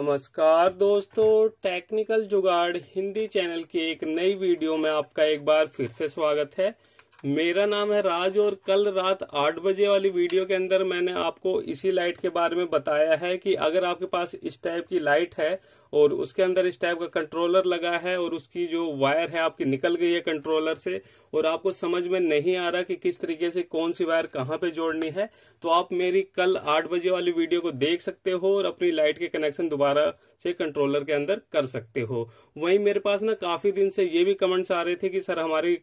नमस्कार दोस्तों टेक्निकल जुगाड़ हिंदी चैनल की एक नई वीडियो में आपका एक बार फिर से स्वागत है मेरा नाम है राज और कल रात आठ बजे वाली वीडियो के अंदर मैंने आपको इसी लाइट के बारे में बताया है कि अगर आपके पास इस टाइप की लाइट है और उसके अंदर इस टाइप का कंट्रोलर लगा है और उसकी जो वायर है आपकी निकल गई है कंट्रोलर से और आपको समझ में नहीं आ रहा कि किस तरीके से कौन सी वायर कहाँ पे जोड़नी है तो आप मेरी कल आठ बजे वाली वीडियो को देख सकते हो और अपनी लाइट के कनेक्शन दोबारा से कंट्रोलर के अंदर कर सकते हो वहीं मेरे पास ना काफी दिन से ये भी कमेंट्स आ रहे थे कि सर हमारी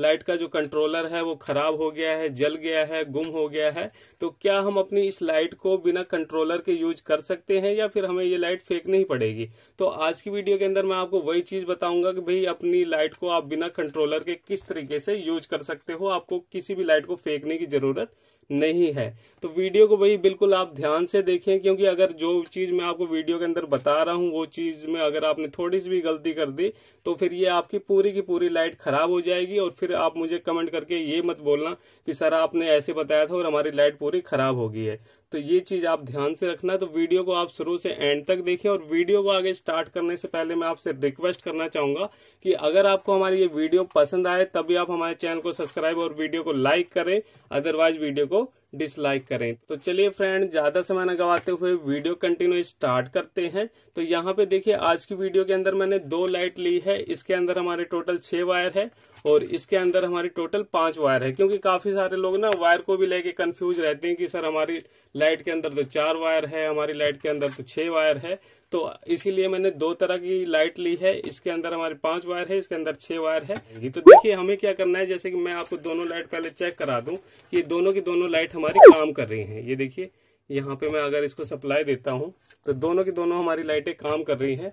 लाइट का जो कंट्रोलर है वो खराब हो गया है जल गया है गुम हो गया है तो क्या हम अपनी इस लाइट को बिना कंट्रोलर के यूज कर सकते हैं या फिर हमें ये लाइट फेंकनी ही पड़ेगी तो आज की वीडियो के अंदर मैं आपको वही चीज बताऊंगा कि भाई अपनी लाइट को आप बिना कंट्रोलर के किस तरीके से यूज कर सकते हो आपको किसी भी लाइट को फेंकने की जरूरत नहीं है तो वीडियो को भाई बिल्कुल आप ध्यान से देखें क्योंकि अगर जो चीज़ मैं आपको वीडियो के अंदर बता रहा हूँ वो चीज़ में अगर आपने थोड़ी सी भी गलती कर दी तो फिर ये आपकी पूरी की पूरी लाइट ख़राब हो जाएगी और फिर आप मुझे कमेंट करके ये मत बोलना कि सर आपने ऐसे बताया था और हमारी लाइट पूरी ख़राब हो गई है तो ये चीज आप ध्यान से रखना तो वीडियो को आप शुरू से एंड तक देखें और वीडियो को आगे स्टार्ट करने से पहले मैं आपसे रिक्वेस्ट करना चाहूंगा कि अगर आपको हमारी ये वीडियो पसंद आए तभी आप हमारे चैनल को सब्सक्राइब और वीडियो को लाइक करें अदरवाइज वीडियो को डिसलाइक करें तो चलिए फ्रेंड ज़्यादा समय न गवाते हुए वीडियो कंटिन्यू स्टार्ट करते हैं तो यहाँ पे देखिए आज की वीडियो के अंदर मैंने दो लाइट ली है इसके अंदर हमारे टोटल छह वायर है और इसके अंदर हमारी टोटल पांच वायर है क्योंकि काफ़ी सारे लोग ना वायर को भी लेके कन्फ्यूज रहते हैं कि सर हमारी लाइट के अंदर तो चार वायर है हमारी लाइट के अंदर तो छह वायर है तो इसीलिए मैंने दो तरह की लाइट ली है इसके अंदर हमारे पांच वायर है इसके अंदर छह वायर है तो देखिए हमें क्या करना है जैसे कि मैं आपको दोनों लाइट पहले चेक करा दूं कि दोनों की दोनों लाइट हमारी काम कर रही हैं ये देखिए यहाँ पे मैं अगर इसको सप्लाई देता हूँ तो दोनों की दोनों हमारी लाइटें काम कर रही हैं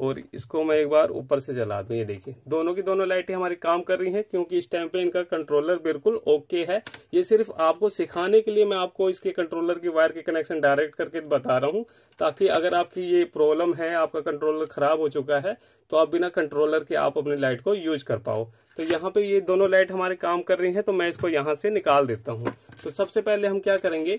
और इसको मैं एक बार ऊपर से जला दूं ये देखिए दोनों की दोनों लाइटें हमारी काम कर रही हैं क्योंकि इस टाइम पे इनका कंट्रोलर बिल्कुल ओके है ये सिर्फ आपको सिखाने के लिए मैं आपको इसके कंट्रोलर की वायर के कनेक्शन डायरेक्ट करके बता रहा हूँ ताकि अगर आपकी ये प्रॉब्लम है आपका कंट्रोलर खराब हो चुका है तो आप बिना कंट्रोलर के आप अपनी लाइट को यूज कर पाओ तो यहाँ पे ये दोनों लाइट हमारे काम कर रही हैं तो मैं इसको यहाँ से निकाल देता हूँ तो सबसे पहले हम क्या करेंगे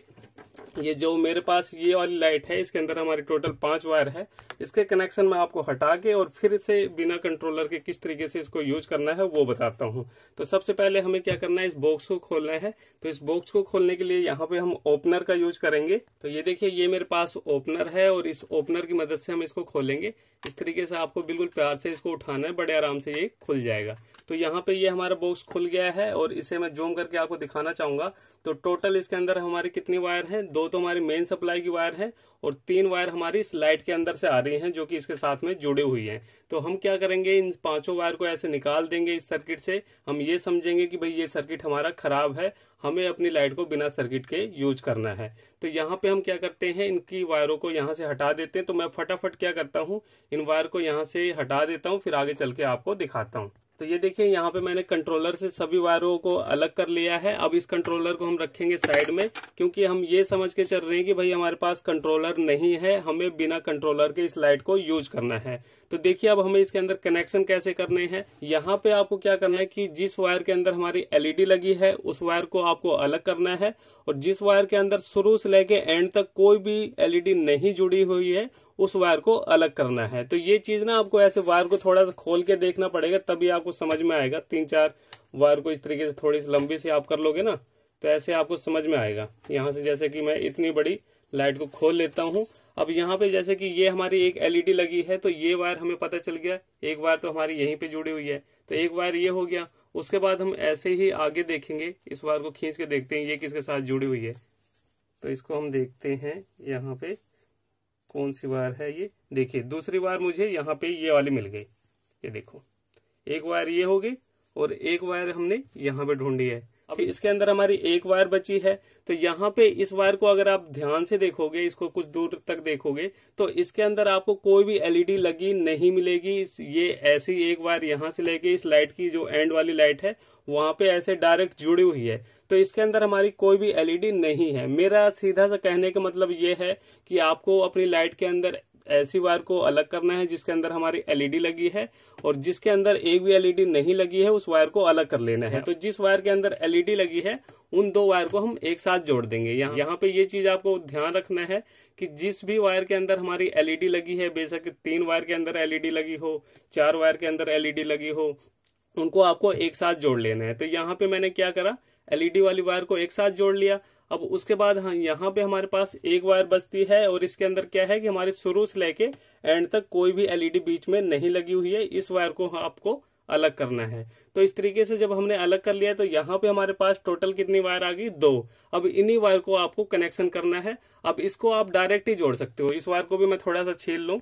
ये जो मेरे पास ये वाली लाइट है इसके अंदर हमारी टोटल पांच वायर है इसके कनेक्शन में आपको हटा के और फिर से बिना कंट्रोलर के किस तरीके से इसको यूज करना है वो बताता हूँ तो सबसे पहले हमें क्या करना है इस बॉक्स को खोलना है तो इस बॉक्स को खोलने के लिए यहाँ पे हम ओपनर का यूज करेंगे तो ये देखिए ये मेरे पास ओपनर है और इस ओपनर की मदद से हम इसको खोलेंगे इस तरीके से आपको बिल्कुल प्यार से इसको उठाना है बड़े आराम से ये खुल जाएगा तो यहाँ पे ये हमारा बॉक्स खुल गया है और इसे मैं जूम करके आपको दिखाना चाहूंगा तो टोटल इसके अंदर हमारी कितनी वायर है दो तो हमारी मेन सप्लाई की वायर है और तीन वायर हमारी इस लाइट के अंदर से आ रही हैं जो कि इसके साथ में जुड़ी हुई हैं तो हम क्या करेंगे इन पांचों वायर को ऐसे निकाल देंगे इस सर्किट से हम ये समझेंगे कि भाई ये सर्किट हमारा खराब है हमें अपनी लाइट को बिना सर्किट के यूज करना है तो यहाँ पे हम क्या करते हैं इनकी वायरों को यहाँ से हटा देते हैं तो मैं फटाफट क्या करता हूँ इन वायर को यहाँ से हटा देता हूँ फिर आगे चल के आपको दिखाता हूँ तो ये देखिए यहाँ पे मैंने कंट्रोलर से सभी वायरों को अलग कर लिया है अब इस कंट्रोलर को हम रखेंगे साइड में क्योंकि हम ये समझ के चल रहे हैं कि भाई हमारे पास कंट्रोलर नहीं है हमें बिना कंट्रोलर के इस लाइट को यूज करना है तो देखिए अब हमें इसके अंदर कनेक्शन कैसे करने हैं यहाँ पे आपको क्या करना है कि जिस वायर के अंदर हमारी एलईडी लगी है उस वायर को आपको अलग करना है और जिस वायर के अंदर शुरू से लेके एंड तक कोई भी एलईडी नहीं जुड़ी हुई है उस वायर को अलग करना है तो ये चीज़ ना आपको ऐसे वायर को थोड़ा सा खोल के देखना पड़ेगा तभी आपको समझ में आएगा तीन चार वायर को इस तरीके से थोड़ी सी लंबी से आप कर लोगे ना तो ऐसे आपको समझ में आएगा यहाँ से जैसे कि मैं इतनी बड़ी लाइट को खोल लेता हूँ अब यहाँ पे जैसे कि ये हमारी एक एलईडी लगी है तो ये वायर हमें पता चल गया एक वायर तो हमारी यहीं पे जुड़ी हुई है तो एक वायर ये हो गया उसके बाद हम ऐसे ही आगे देखेंगे इस वायर को खींच के देखते हैं ये किसके साथ जुड़ी हुई है तो इसको हम देखते हैं यहाँ पे कौन सी वायर है ये देखिए दूसरी वायर मुझे यहाँ पे ये वाली मिल गई ये देखो एक वायर ये हो गई और एक वायर हमने यहाँ पे ढूंढी है अब इसके अंदर हमारी एक वायर बची है तो यहाँ पे इस वायर को अगर आप ध्यान से देखोगे इसको कुछ दूर तक देखोगे तो इसके अंदर आपको कोई भी एलईडी e लगी नहीं मिलेगी इस ये ऐसी एक वायर यहाँ से लेके इस लाइट की जो एंड वाली लाइट है वहां पे ऐसे डायरेक्ट जुड़ी हुई है तो इसके अंदर हमारी कोई भी एलईडी e नहीं है मेरा सीधा सा कहने का मतलब ये है कि आपको अपनी लाइट के अंदर ऐसी वायर को अलग करना है जिसके अंदर हमारी एलईडी e लगी है और जिसके अंदर एक भी एलईडी e नहीं लगी है उस वायर को अलग कर लेना है तो जिस वायर के अंदर एलईडी e लगी है उन दो वायर को हम एक साथ जोड़ देंगे यहाँ यहाँ पे ये चीज आपको ध्यान रखना है कि जिस भी वायर के अंदर हमारी एलईडी लगी है बेशक तीन वायर के अंदर एलईडी लगी हो चार वायर के अंदर एलईडी लगी हो उनको आपको एक साथ जोड़ लेना है तो यहाँ पे मैंने क्या करा एलईडी वाली वायर को एक साथ जोड़ लिया अब उसके बाद हाँ यहाँ पे हमारे पास एक वायर बचती है और इसके अंदर क्या है कि हमारे शुरू से लेके एंड तक कोई भी एलईडी बीच में नहीं लगी हुई है इस वायर को हाँ आपको अलग करना है तो इस तरीके से जब हमने अलग कर लिया तो यहाँ पे हमारे पास टोटल कितनी वायर आ गई दो अब इन्हीं वायर को आपको कनेक्शन करना है अब इसको आप डायरेक्ट ही जोड़ सकते हो इस वायर को भी मैं थोड़ा सा छील लूँ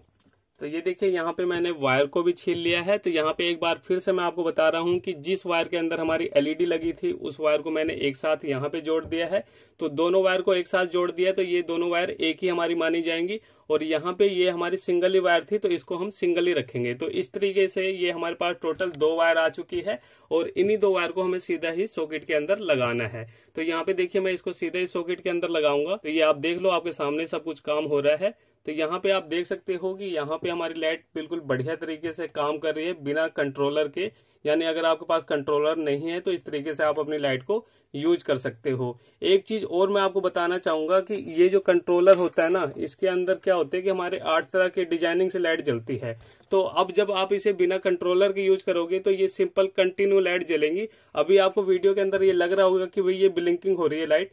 तो ये देखिए यहाँ पे मैंने वायर को भी छील लिया है तो यहाँ पे एक बार फिर से मैं आपको बता रहा हूँ कि जिस वायर के अंदर हमारी एलईडी लगी थी उस वायर को मैंने एक साथ यहाँ पे जोड़ दिया है तो दोनों वायर को एक साथ जोड़ दिया तो ये दोनों वायर एक ही हमारी मानी जाएंगी और यहाँ पे ये हमारी सिंगल ही वायर थी तो इसको हम सिंगल ही रखेंगे तो इस तरीके से ये हमारे पास टोटल दो वायर आ चुकी है और इन्हीं दो वायर को हमें सीधा ही सॉकेट के अंदर लगाना है तो यहाँ पे देखिए मैं इसको सीधा ही सॉकेट के अंदर लगाऊंगा तो ये आप देख लो आपके सामने सब कुछ काम हो रहा है तो यहाँ पे आप देख सकते हो कि यहाँ पे हमारी लाइट बिल्कुल बढ़िया तरीके से काम कर रही है बिना कंट्रोलर के यानी अगर आपके पास कंट्रोलर नहीं है तो इस तरीके से आप अपनी लाइट को यूज कर सकते हो एक चीज और मैं आपको बताना चाहूंगा कि ये जो कंट्रोलर होता है ना इसके अंदर क्या होता है कि हमारे आठ तरह के डिजाइनिंग से लाइट जलती है तो अब जब आप इसे बिना कंट्रोलर के यूज करोगे तो ये सिंपल कंटिन्यू लाइट जलेंगी अभी आपको वीडियो के अंदर ये लग रहा होगा कि भाई ये ब्लिंकिंग हो रही है लाइट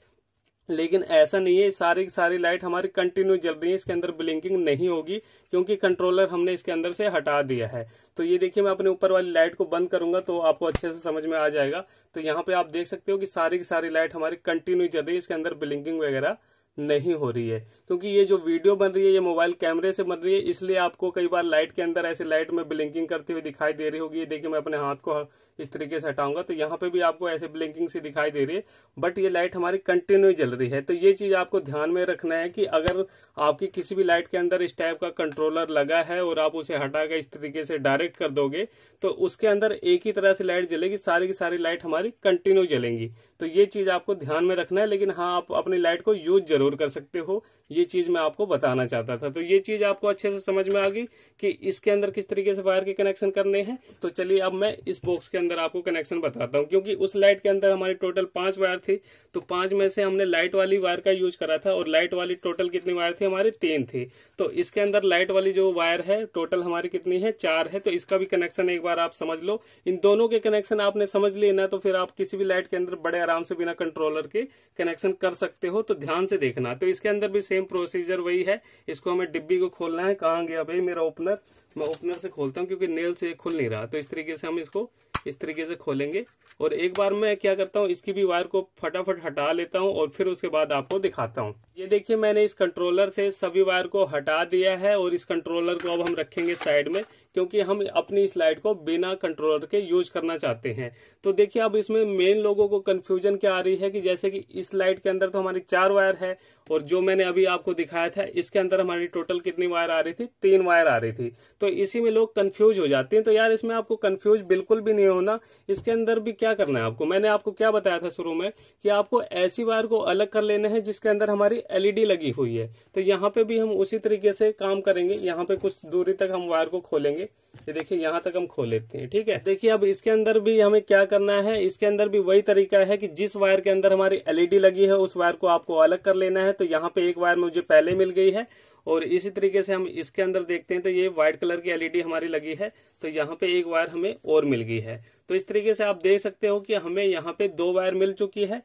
लेकिन ऐसा नहीं है सारी की सारी लाइट हमारी कंटिन्यू जल रही है इसके अंदर ब्लिंकिंग नहीं होगी क्योंकि कंट्रोलर हमने इसके अंदर से हटा दिया है तो ये देखिए मैं अपने ऊपर वाली लाइट को बंद करूंगा तो आपको अच्छे से समझ में आ जाएगा तो यहाँ पे आप देख सकते हो कि सारी की सारी लाइट हमारी कंटिन्यू जल रही है इसके अंदर ब्लिंकिंग वगैरह नहीं हो रही है क्योंकि ये जो वीडियो बन रही है ये मोबाइल कैमरे से बन रही है इसलिए आपको कई बार लाइट के अंदर ऐसे लाइट में ब्लिंकिंग करती हुई दिखाई दे रही होगी ये देखिए मैं अपने हाथ को इस तरीके से हटाऊंगा तो यहाँ पे भी आपको ऐसे ब्लिंकिंग से दिखाई दे रही है बट ये लाइट हमारी कंटिन्यू जल रही है तो ये चीज आपको ध्यान में रखना है कि अगर आपकी किसी भी लाइट के अंदर इस टाइप का कंट्रोलर लगा है और आप उसे हटाकर इस तरीके से डायरेक्ट कर दोगे तो उसके अंदर एक ही तरह से लाइट जलेगी सारी की सारी लाइट हमारी कंटिन्यू जलेंगी तो ये चीज आपको ध्यान में रखना है लेकिन हाँ आप अपनी लाइट को यूज जरूर कर सकते हो ये चीज मैं आपको बताना चाहता था तो ये चीज आपको अच्छे से समझ में आ गई कि इसके अंदर किस तरीके से वायर के कनेक्शन करने हैं तो चलिए अब मैं इस बॉक्स के अंदर आपको कनेक्शन बताता हूँ क्योंकि उस लाइट के अंदर हमारी टोटल पांच वायर थी तो पांच में से हमने लाइट वाली वायर का यूज करा था और लाइट वाली टोटल कितनी वायर थी हमारी तीन थी तो इसके अंदर लाइट वाली जो वायर है टोटल हमारी कितनी है चार है तो इसका भी कनेक्शन एक बार आप समझ लो इन दोनों के कनेक्शन आपने समझ लिए ना तो फिर आप किसी भी लाइट के अंदर बड़े आराम से बिना कंट्रोलर के कनेक्शन कर सकते हो तो ध्यान से देखना तो इसके अंदर भी सेम प्रोसीजर वही है इसको हमें डिब्बी को खोलना है कहाँ गया भाई मेरा ओपनर मैं ओपनर से खोलता हूँ क्योंकि नेल से खुल नहीं रहा तो इस तरीके से हम इसको इस तरीके से खोलेंगे और एक बार मैं क्या करता हूँ इसकी भी वायर को फटाफट हटा लेता हूँ और फिर उसके बाद आपको दिखाता हूँ ये देखिए मैंने इस कंट्रोलर से सभी वायर को हटा दिया है और इस कंट्रोलर को अब हम रखेंगे साइड में क्योंकि हम अपनी इस लाइट को बिना कंट्रोलर के यूज करना चाहते हैं तो देखिए अब इसमें मेन लोगों को कंफ्यूजन क्या आ रही है कि जैसे कि इस लाइट के अंदर तो हमारी चार वायर है और जो मैंने अभी आपको दिखाया था इसके अंदर हमारी टोटल कितनी वायर आ रही थी तीन वायर आ रही थी तो इसी में लोग कंफ्यूज हो जाते हैं तो यार इसमें आपको कंफ्यूज बिल्कुल भी नहीं होना इसके अंदर भी क्या करना है आपको मैंने आपको क्या बताया था शुरू में कि आपको ऐसी वायर को अलग कर लेना है जिसके अंदर हमारी एलईडी e लगी हुई है तो यहाँ पे भी हम उसी तरीके से काम करेंगे यहाँ पे कुछ दूरी तक हम वायर को खोलेंगे ये देखिए यहाँ तक हम खोल लेते हैं ठीक है देखिए अब इसके अंदर भी हमें क्या करना है इसके अंदर भी वही तरीका है कि जिस वायर के अंदर हमारी एलईडी e लगी है उस वायर को आपको अलग कर लेना है तो यहाँ पे एक वायर मुझे पहले मिल गई है और इसी तरीके से हम इसके अंदर देखते हैं तो ये व्हाइट कलर की एलईडी e हमारी लगी है तो यहाँ पे एक वायर हमें और मिल गई है तो इस तरीके से आप देख सकते हो कि हमें यहाँ पे दो वायर मिल चुकी है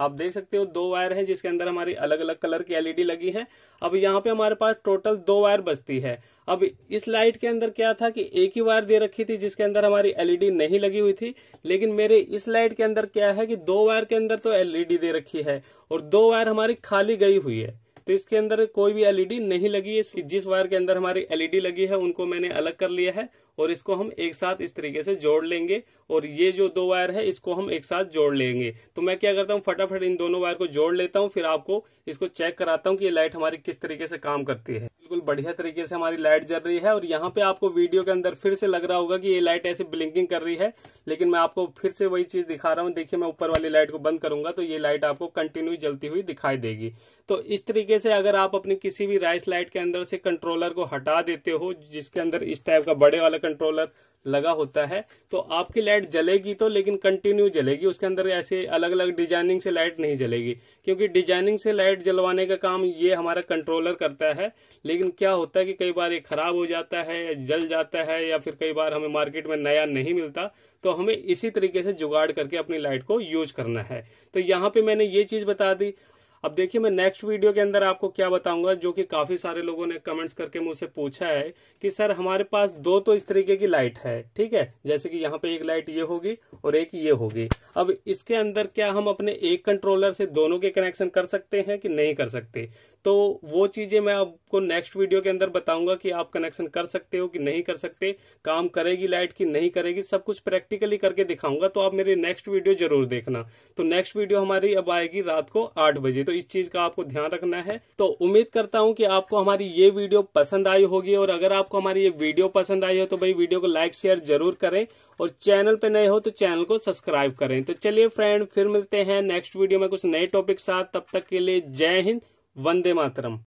आप देख सकते हो दो वायर है जिसके अंदर हमारी अलग अलग कलर की एलईडी e लगी है अब यहाँ पे हमारे पास टोटल दो वायर बचती है अब इस लाइट के अंदर क्या था कि एक ही वायर दे रखी थी जिसके अंदर हमारी एलईडी e नहीं लगी हुई थी लेकिन मेरे इस लाइट के अंदर क्या है कि दो वायर के अंदर तो एलईडी e दे रखी है और दो वायर हमारी खाली गई हुई है तो इसके अंदर कोई भी एलईडी e नहीं लगी है जिस वायर के अंदर हमारी एलईडी e लगी है उनको मैंने अलग कर लिया है और इसको हम एक साथ इस तरीके से जोड़ लेंगे और ये जो दो वायर है इसको हम एक साथ जोड़ लेंगे तो मैं क्या करता हूँ फटाफट इन दोनों वायर को जोड़ लेता हूँ फिर आपको इसको चेक कराता हूँ कि ये लाइट हमारी किस तरीके से काम करती है बिल्कुल बढ़िया तरीके से हमारी लाइट जल रही है और यहाँ पे आपको वीडियो के अंदर फिर से लग रहा होगा कि ये लाइट ऐसे ब्लिंकिंग कर रही है लेकिन मैं आपको फिर से वही चीज दिखा रहा हूँ देखिए मैं ऊपर वाली लाइट को बंद करूंगा तो ये लाइट आपको कंटिन्यू जलती हुई दिखाई देगी तो इस तरीके से अगर आप अपनी किसी भी राइस लाइट के अंदर से कंट्रोलर को हटा देते हो जिसके अंदर इस टाइप का बड़े वाला कंट्रोलर लगा होता है तो आपकी लाइट जलेगी तो लेकिन कंटिन्यू जलेगी उसके अंदर ऐसे अलग अलग डिजाइनिंग से लाइट नहीं जलेगी क्योंकि डिजाइनिंग से लाइट जलवाने का काम ये हमारा कंट्रोलर करता है लेकिन क्या होता है कि कई बार ये खराब हो जाता है या जल जाता है या फिर कई बार हमें मार्केट में नया नहीं मिलता तो हमें इसी तरीके से जुगाड़ करके अपनी लाइट को यूज करना है तो यहाँ पे मैंने ये चीज बता दी अब देखिए मैं नेक्स्ट वीडियो के अंदर आपको क्या बताऊंगा जो कि काफी सारे लोगों ने कमेंट्स करके मुझसे पूछा है कि सर हमारे पास दो तो इस तरीके की लाइट है ठीक है जैसे कि यहाँ पे एक लाइट ये होगी और एक ये होगी अब इसके अंदर क्या हम अपने एक कंट्रोलर से दोनों के कनेक्शन कर सकते हैं कि नहीं कर सकते तो वो चीजें मैं आपको नेक्स्ट वीडियो के अंदर बताऊंगा कि आप कनेक्शन कर सकते हो कि नहीं कर सकते काम करेगी लाइट की नहीं करेगी सब कुछ प्रैक्टिकली करके दिखाऊंगा तो आप मेरी नेक्स्ट वीडियो जरूर देखना तो नेक्स्ट वीडियो हमारी अब आएगी रात को आठ बजे तो तो इस चीज का आपको ध्यान रखना है तो उम्मीद करता हूँ कि आपको हमारी ये वीडियो पसंद आई होगी और अगर आपको हमारी ये वीडियो पसंद आई हो तो भाई वीडियो को लाइक शेयर जरूर करें और चैनल पे नए हो तो चैनल को सब्सक्राइब करें तो चलिए फ्रेंड फिर मिलते हैं नेक्स्ट वीडियो में कुछ नए टॉपिक साथ तब तक के लिए जय हिंद वंदे मातरम